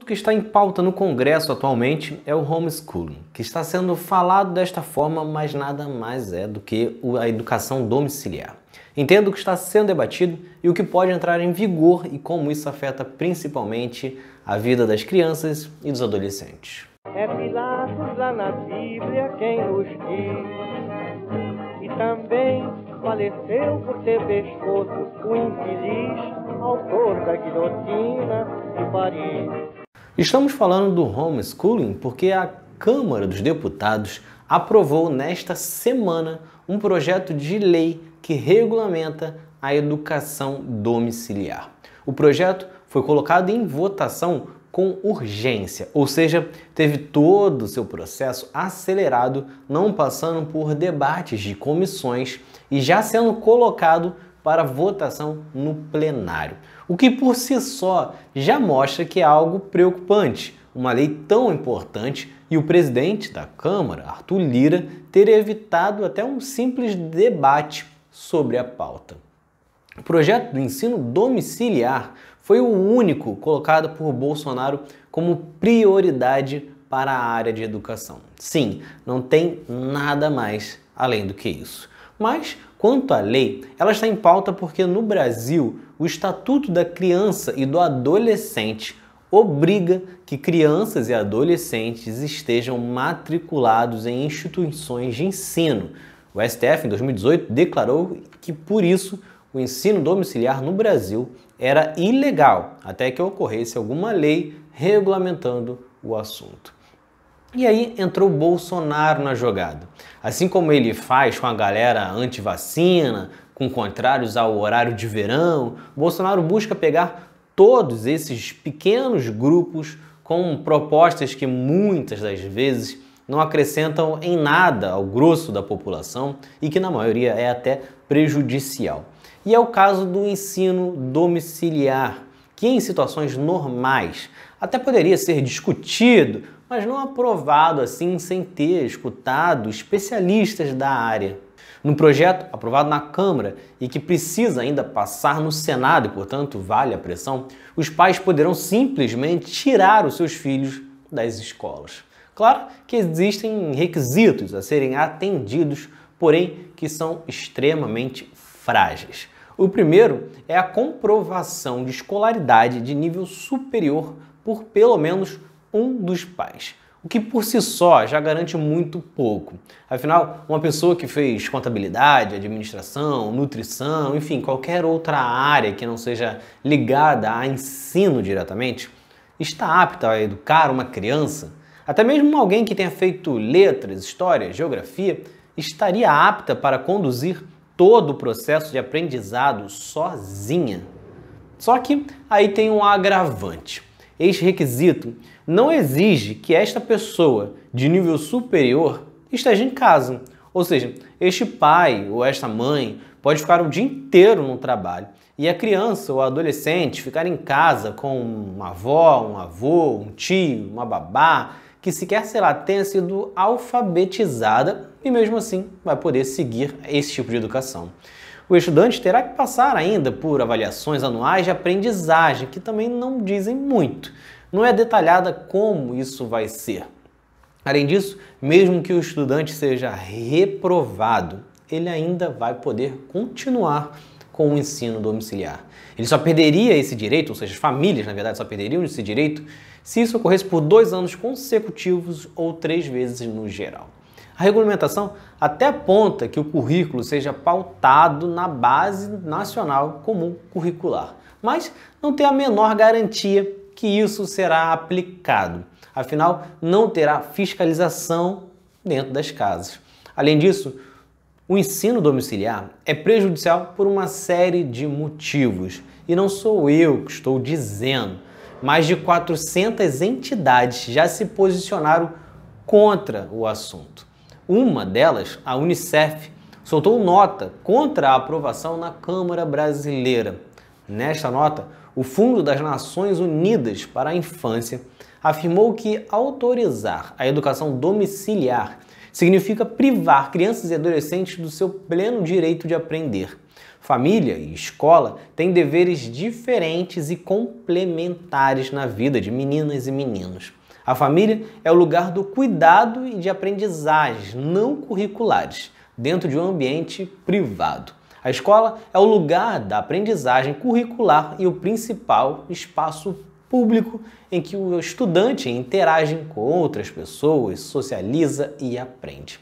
O que está em pauta no Congresso atualmente é o homeschooling, que está sendo falado desta forma, mas nada mais é do que a educação domiciliar. Entendo o que está sendo debatido e o que pode entrar em vigor e como isso afeta principalmente a vida das crianças e dos adolescentes. É Pilatos lá na Bíblia quem nos diz, e também faleceu por ter pescoço o infeliz autor da guilhotina de Paris. Estamos falando do homeschooling porque a Câmara dos Deputados aprovou nesta semana um projeto de lei que regulamenta a educação domiciliar. O projeto foi colocado em votação com urgência, ou seja, teve todo o seu processo acelerado, não passando por debates de comissões e já sendo colocado para votação no plenário o que por si só já mostra que é algo preocupante, uma lei tão importante e o presidente da Câmara, Arthur Lira, ter evitado até um simples debate sobre a pauta. O projeto do ensino domiciliar foi o único colocado por Bolsonaro como prioridade para a área de educação. Sim, não tem nada mais além do que isso. Mas, quanto à lei, ela está em pauta porque no Brasil o Estatuto da Criança e do Adolescente obriga que crianças e adolescentes estejam matriculados em instituições de ensino. O STF, em 2018, declarou que, por isso, o ensino domiciliar no Brasil era ilegal, até que ocorresse alguma lei regulamentando o assunto. E aí entrou Bolsonaro na jogada. Assim como ele faz com a galera anti-vacina, com contrários ao horário de verão, Bolsonaro busca pegar todos esses pequenos grupos com propostas que muitas das vezes não acrescentam em nada ao grosso da população e que na maioria é até prejudicial. E é o caso do ensino domiciliar, que em situações normais até poderia ser discutido mas não aprovado assim sem ter escutado especialistas da área. No projeto aprovado na Câmara e que precisa ainda passar no Senado e, portanto, vale a pressão, os pais poderão simplesmente tirar os seus filhos das escolas. Claro que existem requisitos a serem atendidos, porém que são extremamente frágeis. O primeiro é a comprovação de escolaridade de nível superior por pelo menos um dos pais. O que por si só já garante muito pouco. Afinal, uma pessoa que fez contabilidade, administração, nutrição, enfim, qualquer outra área que não seja ligada a ensino diretamente, está apta a educar uma criança? Até mesmo alguém que tenha feito letras, história, geografia, estaria apta para conduzir todo o processo de aprendizado sozinha? Só que aí tem um agravante. Este requisito não exige que esta pessoa de nível superior esteja em casa. Ou seja, este pai ou esta mãe pode ficar o dia inteiro no trabalho e a criança ou a adolescente ficar em casa com uma avó, um avô, um tio, uma babá, que sequer, sei lá, tenha sido alfabetizada e mesmo assim vai poder seguir esse tipo de educação. O estudante terá que passar ainda por avaliações anuais de aprendizagem, que também não dizem muito. Não é detalhada como isso vai ser. Além disso, mesmo que o estudante seja reprovado, ele ainda vai poder continuar com o ensino domiciliar. Ele só perderia esse direito, ou seja, as famílias, na verdade, só perderiam esse direito se isso ocorresse por dois anos consecutivos ou três vezes no geral. A regulamentação até aponta que o currículo seja pautado na base nacional comum curricular, mas não tem a menor garantia que isso será aplicado. Afinal, não terá fiscalização dentro das casas. Além disso, o ensino domiciliar é prejudicial por uma série de motivos, e não sou eu que estou dizendo. Mais de 400 entidades já se posicionaram contra o assunto. Uma delas, a Unicef, soltou nota contra a aprovação na Câmara Brasileira. Nesta nota, o Fundo das Nações Unidas para a Infância afirmou que autorizar a educação domiciliar significa privar crianças e adolescentes do seu pleno direito de aprender. Família e escola têm deveres diferentes e complementares na vida de meninas e meninos. A família é o lugar do cuidado e de aprendizagens não curriculares, dentro de um ambiente privado. A escola é o lugar da aprendizagem curricular e o principal espaço público em que o estudante interage com outras pessoas, socializa e aprende.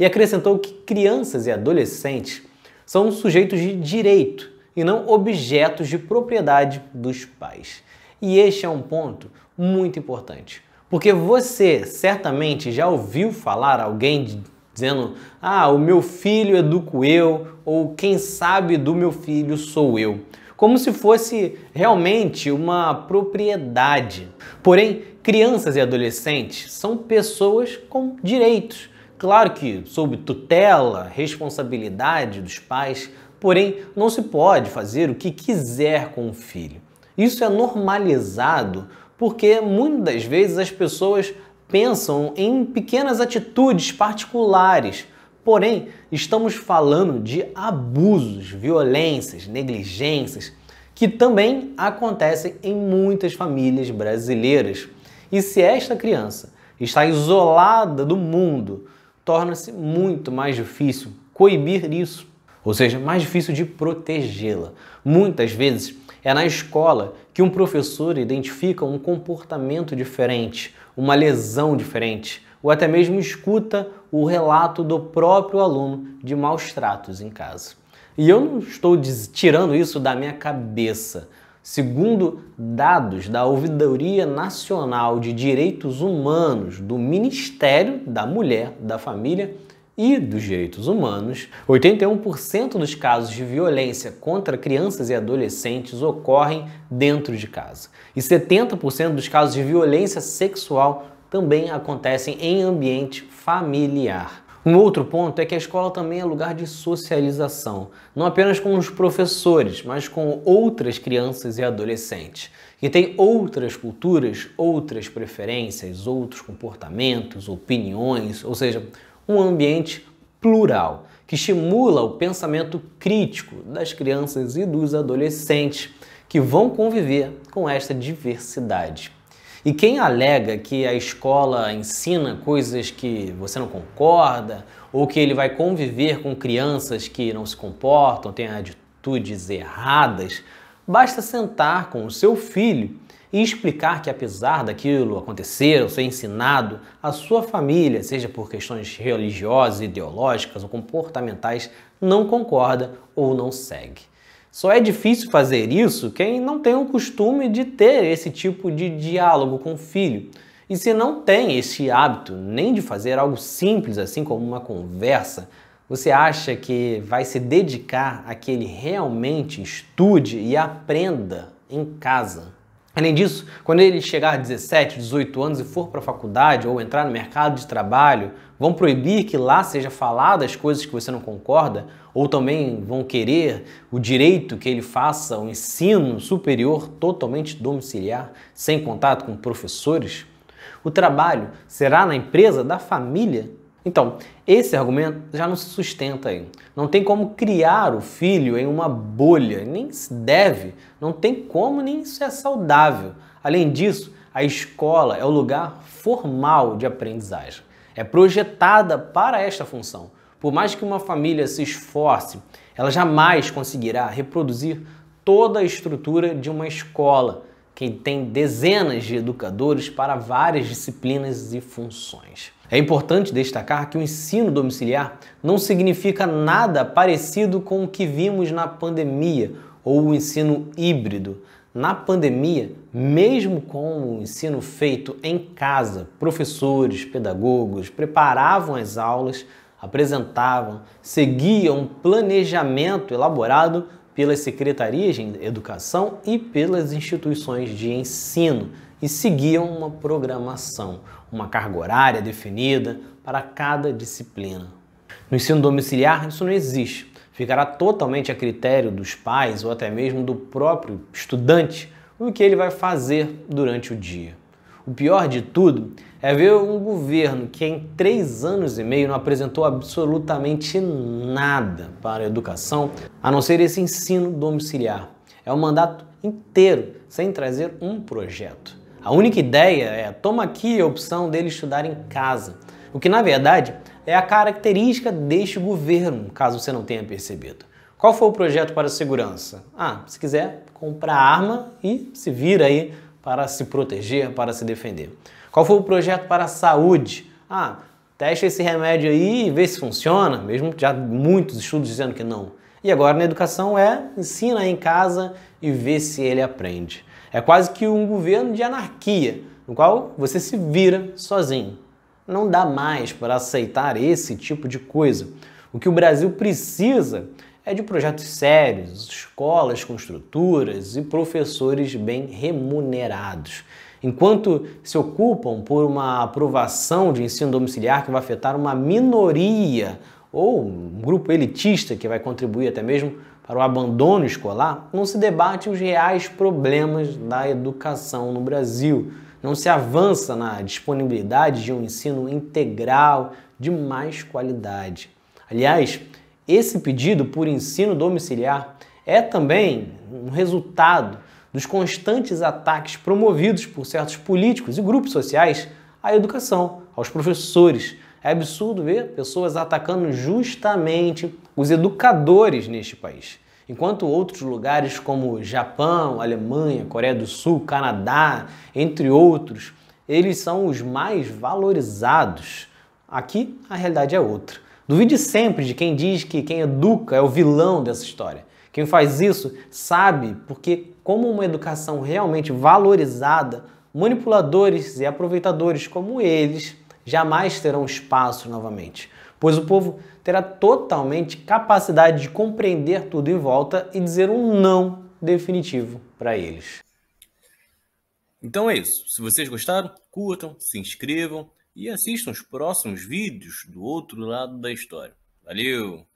E acrescentou que crianças e adolescentes são sujeitos de direito e não objetos de propriedade dos pais. E este é um ponto muito importante. Porque você certamente já ouviu falar alguém dizendo: "Ah, o meu filho educo eu" ou "quem sabe do meu filho sou eu" como se fosse realmente uma propriedade. Porém, crianças e adolescentes são pessoas com direitos. Claro que sob tutela, responsabilidade dos pais, porém não se pode fazer o que quiser com o filho. Isso é normalizado porque muitas das vezes as pessoas pensam em pequenas atitudes particulares. Porém, estamos falando de abusos, violências, negligências que também acontecem em muitas famílias brasileiras. E se esta criança está isolada do mundo, torna-se muito mais difícil coibir isso, ou seja, mais difícil de protegê-la. Muitas vezes é na escola que um professor identifica um comportamento diferente, uma lesão diferente, ou até mesmo escuta o relato do próprio aluno de maus tratos em casa. E eu não estou tirando isso da minha cabeça. Segundo dados da Ouvidoria Nacional de Direitos Humanos do Ministério da Mulher, da Família e dos direitos humanos, 81% dos casos de violência contra crianças e adolescentes ocorrem dentro de casa. E 70% dos casos de violência sexual também acontecem em ambiente familiar. Um outro ponto é que a escola também é lugar de socialização, não apenas com os professores, mas com outras crianças e adolescentes, que têm outras culturas, outras preferências, outros comportamentos, opiniões, ou seja, um ambiente plural, que estimula o pensamento crítico das crianças e dos adolescentes que vão conviver com esta diversidade. E quem alega que a escola ensina coisas que você não concorda, ou que ele vai conviver com crianças que não se comportam, têm atitudes erradas, basta sentar com o seu filho e explicar que, apesar daquilo acontecer ou ser ensinado, a sua família, seja por questões religiosas, ideológicas ou comportamentais, não concorda ou não segue. Só é difícil fazer isso quem não tem o costume de ter esse tipo de diálogo com o filho. E se não tem esse hábito nem de fazer algo simples assim como uma conversa, você acha que vai se dedicar a que ele realmente estude e aprenda em casa? Além disso, quando ele chegar a 17, 18 anos e for para a faculdade ou entrar no mercado de trabalho, vão proibir que lá seja falada as coisas que você não concorda, ou também vão querer o direito que ele faça um ensino superior totalmente domiciliar, sem contato com professores. O trabalho será na empresa da família então, esse argumento já não se sustenta aí. Não tem como criar o filho em uma bolha, nem se deve, não tem como, nem isso é saudável. Além disso, a escola é o lugar formal de aprendizagem. É projetada para esta função. Por mais que uma família se esforce, ela jamais conseguirá reproduzir toda a estrutura de uma escola, que tem dezenas de educadores para várias disciplinas e funções. É importante destacar que o ensino domiciliar não significa nada parecido com o que vimos na pandemia ou o ensino híbrido. Na pandemia, mesmo com o ensino feito em casa, professores, pedagogos preparavam as aulas, apresentavam, seguiam um planejamento elaborado pelas secretarias de educação e pelas instituições de ensino e seguiam uma programação, uma carga horária definida para cada disciplina. No ensino domiciliar, isso não existe. Ficará totalmente a critério dos pais ou até mesmo do próprio estudante o que ele vai fazer durante o dia. O pior de tudo é ver um governo que em três anos e meio não apresentou absolutamente nada para a educação, a não ser esse ensino domiciliar. É um mandato inteiro sem trazer um projeto. A única ideia é toma aqui a opção dele estudar em casa, o que na verdade é a característica deste governo, caso você não tenha percebido. Qual foi o projeto para a segurança? Ah, se quiser, comprar arma e se vira aí para se proteger, para se defender. Qual foi o projeto para a saúde? Ah, testa esse remédio aí e vê se funciona, mesmo já muitos estudos dizendo que não. E agora na educação é ensina em casa e vê se ele aprende. É quase que um governo de anarquia, no qual você se vira sozinho. Não dá mais para aceitar esse tipo de coisa. O que o Brasil precisa é de projetos sérios, escolas com estruturas e professores bem remunerados. Enquanto se ocupam por uma aprovação de ensino domiciliar que vai afetar uma minoria ou um grupo elitista que vai contribuir até mesmo para o abandono escolar, não se debate os reais problemas da educação no Brasil. Não se avança na disponibilidade de um ensino integral de mais qualidade. Aliás, esse pedido por ensino domiciliar é também um resultado dos constantes ataques promovidos por certos políticos e grupos sociais à educação, aos professores, é absurdo ver pessoas atacando justamente os educadores neste país. Enquanto outros lugares como Japão, Alemanha, Coreia do Sul, Canadá, entre outros, eles são os mais valorizados. Aqui a realidade é outra. Duvide sempre de quem diz que quem educa é o vilão dessa história. Quem faz isso sabe porque, como uma educação realmente valorizada, manipuladores e aproveitadores como eles jamais terão espaço novamente, pois o povo terá totalmente capacidade de compreender tudo em volta e dizer um não definitivo para eles. Então é isso. Se vocês gostaram, curtam, se inscrevam e assistam os próximos vídeos do outro lado da história. Valeu!